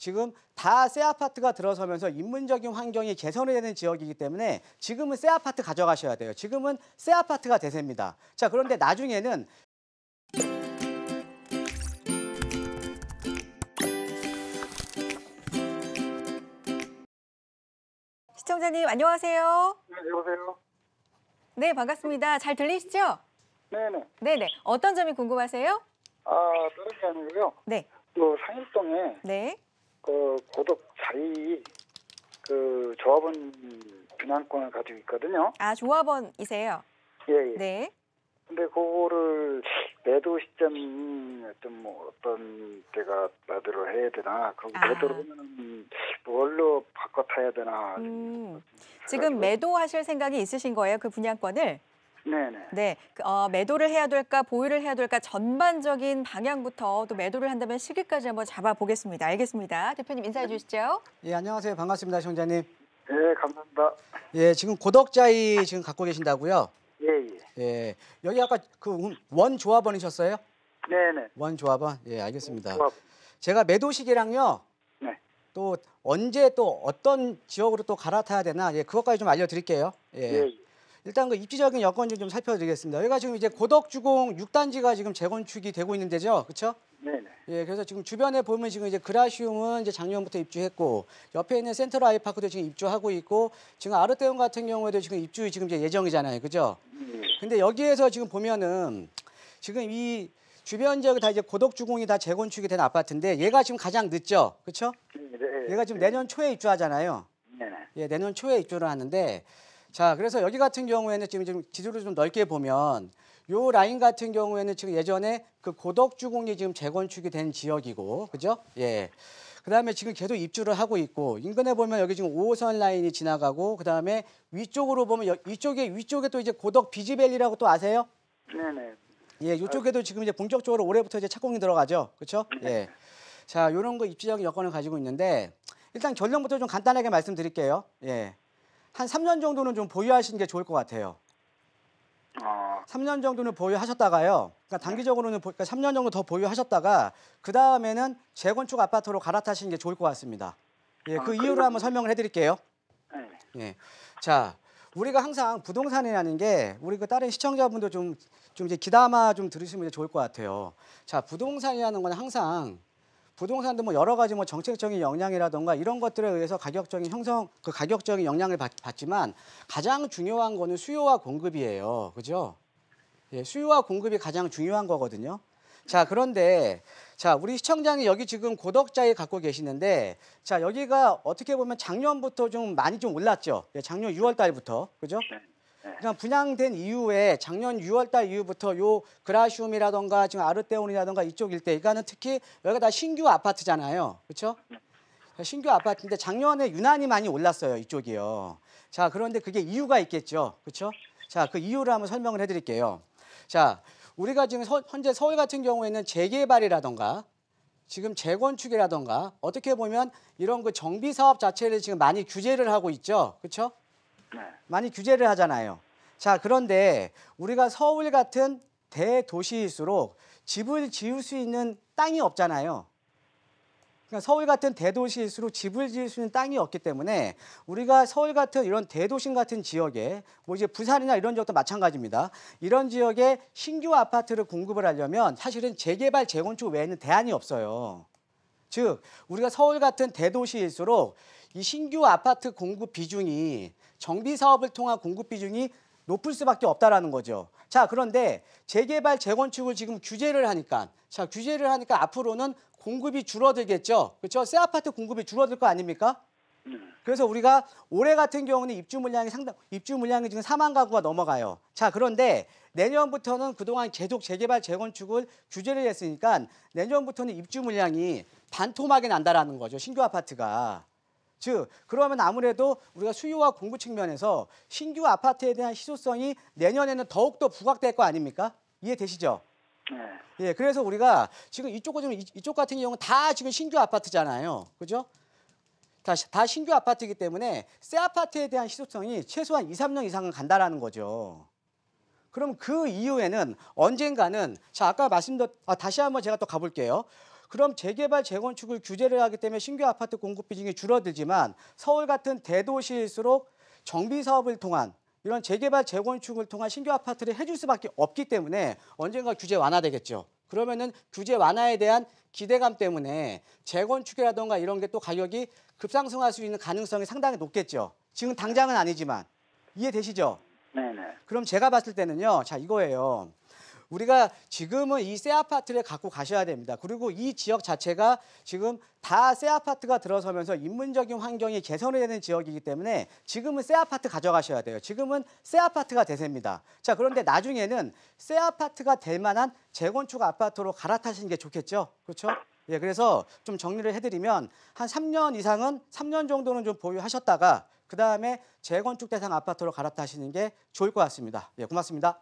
지금 다 새 아파트가 들어서면서 인문적인 환경이 개선이 되는 지역이기 때문에 지금은 새 아파트 가져가셔야 돼요. 지금은 새 아파트가 대세입니다. 자, 그런데 나중에는 시청자님 안녕하세요. 네, 여보세요. 네, 반갑습니다. 잘 들리시죠? 네네. 네네. 어떤 점이 궁금하세요? 아, 다른 게 아니고요. 네. 그 상일동에 네. 그 고독 자이 그 조합원 분양권을 가지고 있거든요. 아 조합원이세요? 예. 예. 네. 근데 그거를 매도 시점이 좀 어떤 때가 뭐 나대로 해야 되나 그럼 되도록면 아. 뭘로 뭐 바꿔 타야 되나 음. 지금 매도하실 생각이 있으신 거예요 그 분양권을? 네네. 네, 그, 어, 매도를 해야 될까 보유를 해야 될까 전반적인 방향부터 또 매도를 한다면 시기까지 한번 잡아보겠습니다. 알겠습니다. 대표님 인사해 네. 주시죠. 예, 안녕하세요. 반갑습니다, 시청자님. 네, 감사합니다. 예, 지금 고덕자이 지금 갖고 계신다고요? 예, 예. 예, 여기 아까 그원 음, 조합원이셨어요? 네네. 원 조합원. 예, 알겠습니다. 조합. 제가 매도 시기랑요. 네. 또 언제 또 어떤 지역으로 또 갈아타야 되나 예, 그것까지 좀 알려드릴게요. 예. 예. 예. 일단 그 입지적인 여건 좀, 좀 살펴드리겠습니다. 여기가 지금 이제 고덕주공 6단지가 지금 재건축이 되고 있는 데죠, 그렇죠? 네. 예, 그래서 지금 주변에 보면 지금 이제 그라시움은 이제 작년부터 입주했고 옆에 있는 센트럴 아이파크도 지금 입주하고 있고 지금 아르테온 같은 경우에도 지금 입주 지금 이제 예정이잖아요, 그죠? 네. 근데 여기에서 지금 보면은 지금 이 주변 지역이 다 이제 고덕주공이 다 재건축이 된 아파트인데 얘가 지금 가장 늦죠, 그렇죠? 네. 얘가 지금 네. 내년 초에 입주하잖아요. 네. 예, 내년 초에 입주를 하는데 자, 그래서 여기 같은 경우에는 지금, 지 지도를 좀 넓게 보면 요 라인 같은 경우에는 지금 예전에 그 고덕주공이 지금 재건축이 된 지역이고, 그죠? 예. 그 다음에 지금 계속 입주를 하고 있고, 인근에 보면 여기 지금 5호선 라인이 지나가고, 그 다음에 위쪽으로 보면 여, 이쪽에, 위쪽에 또 이제 고덕 비지밸리라고 또 아세요? 네네. 예, 이쪽에도 지금 이제 본격적으로 올해부터 이제 착공이 들어가죠. 그쵸 네. 예. 자, 요런 거 입지적인 여건을 가지고 있는데 일단 결론부터 좀 간단하게 말씀드릴게요. 예. 한 3년 정도는 좀 보유하시는 게 좋을 것 같아요. 어. 아. 3년 정도는 보유하셨다가요. 그러니까 네. 단기적으로는 그러 그러니까 3년 정도 더 보유하셨다가 그 다음에는 재건축 아파트로 갈아타시는 게 좋을 것 같습니다. 예, 아, 그 아, 이유를 그럼... 한번 설명을 해드릴게요. 네. 예. 자, 우리가 항상 부동산이라는 게 우리 그 다른 시청자분들 좀, 좀 이제 기담아 좀 들으시면 좋을 것 같아요. 자, 부동산이라는 건 항상 부동산도 뭐 여러 가지 뭐 정책적인 영향이라던가 이런 것들에 의해서 가격적인 형성 그 가격적인 영향을 받, 받지만 가장 중요한 거는 수요와 공급이에요. 그죠? 예, 수요와 공급이 가장 중요한 거거든요. 자, 그런데 자, 우리 시청장이 여기 지금 고덕자에 갖고 계시는데 자, 여기가 어떻게 보면 작년부터 좀 많이 좀 올랐죠. 예, 작년 6월 달부터. 그죠? 네. 그러니까 분양된 이후에 작년 6월달 이후부터 요 그라시움이라던가 지금 아르테온이라던가 이쪽 일대 이거는 특히 여기가 다 신규 아파트잖아요. 그렇죠? 신규 아파트인데 작년에 유난히 많이 올랐어요. 이쪽이요. 자 그런데 그게 이유가 있겠죠. 그렇죠? 자 그 이유를 한번 설명을 해드릴게요. 자 우리가 지금 서, 현재 서울 같은 경우에는 재개발이라던가 지금 재건축이라던가 어떻게 보면 이런 그 정비 사업 자체를 지금 많이 규제를 하고 있죠. 그렇죠? 네. 많이 규제를 하잖아요. 자, 그런데 우리가 서울 같은 대도시일수록 집을 지을 수 있는 땅이 없잖아요. 그러니까 서울 같은 대도시일수록 집을 지을 수 있는 땅이 없기 때문에 우리가 서울 같은 이런 대도심 같은 지역에 뭐 이제 부산이나 이런 지역도 마찬가지입니다. 이런 지역에 신규 아파트를 공급을 하려면 사실은 재개발 재건축 외에는 대안이 없어요. 즉 우리가 서울 같은 대도시일수록 이 신규 아파트 공급 비중이 정비 사업을 통한 공급 비중이 높을 수밖에 없다라는 거죠. 자, 그런데 재개발 재건축을 지금 규제를 하니까 자, 규제를 하니까 앞으로는 공급이 줄어들겠죠. 그렇죠? 새 아파트 공급이 줄어들 거 아닙니까? 네. 그래서 우리가 올해 같은 경우는 입주 물량이 상당 입주 물량이 지금 4만 가구가 넘어가요. 자, 그런데 내년부터는 그동안 계속 재개발 재건축을 규제를 했으니까 내년부터는 입주 물량이 반토막이 난다라는 거죠. 신규 아파트가. 즉 그러면 아무래도 우리가 수요와 공구 측면에서 신규 아파트에 대한 희소성이 내년에는 더욱더 부각될 거 아닙니까? 이해되시죠? 네. 예, 그래서 우리가 지금 이쪽과 좀 이쪽 같은 경우는 다 지금 신규 아파트잖아요. 그죠? 다, 다 신규 아파트이기 때문에 새 아파트에 대한 희소성이 최소한 2, 3년 이상은 간다라는 거죠. 그럼 그 이후에는 언젠가는 자 아까 말씀드렸 아, 다시 한번 제가 또 가볼게요. 그럼 재개발 재건축을 규제를 하기 때문에 신규 아파트 공급 비중이 줄어들지만 서울 같은 대도시일수록 정비 사업을 통한 이런 재개발 재건축을 통한 신규 아파트를 해줄 수밖에 없기 때문에 언젠가 규제 완화되겠죠. 그러면은 규제 완화에 대한 기대감 때문에 재건축이라던가 이런 게 또 가격이 급상승할 수 있는 가능성이 상당히 높겠죠. 지금 당장은 아니지만 이해되시죠? 네네. 네. 그럼 제가 봤을 때는요. 자, 이거예요. 우리가 지금은 이 새 아파트를 갖고 가셔야 됩니다. 그리고 이 지역 자체가 지금 다 새 아파트가 들어서면서 인문적인 환경이 개선이 되는 지역이기 때문에 지금은 새 아파트 가져가셔야 돼요. 지금은 새 아파트가 대세입니다. 자, 그런데 나중에는 새 아파트가 될 만한 재건축 아파트로 갈아타시는 게 좋겠죠. 그렇죠? 예, 그래서 좀 정리를 해드리면 한 3년 이상은 3년 정도는 좀 보유하셨다가 그 다음에 재건축 대상 아파트로 갈아타시는 게 좋을 것 같습니다. 예, 고맙습니다.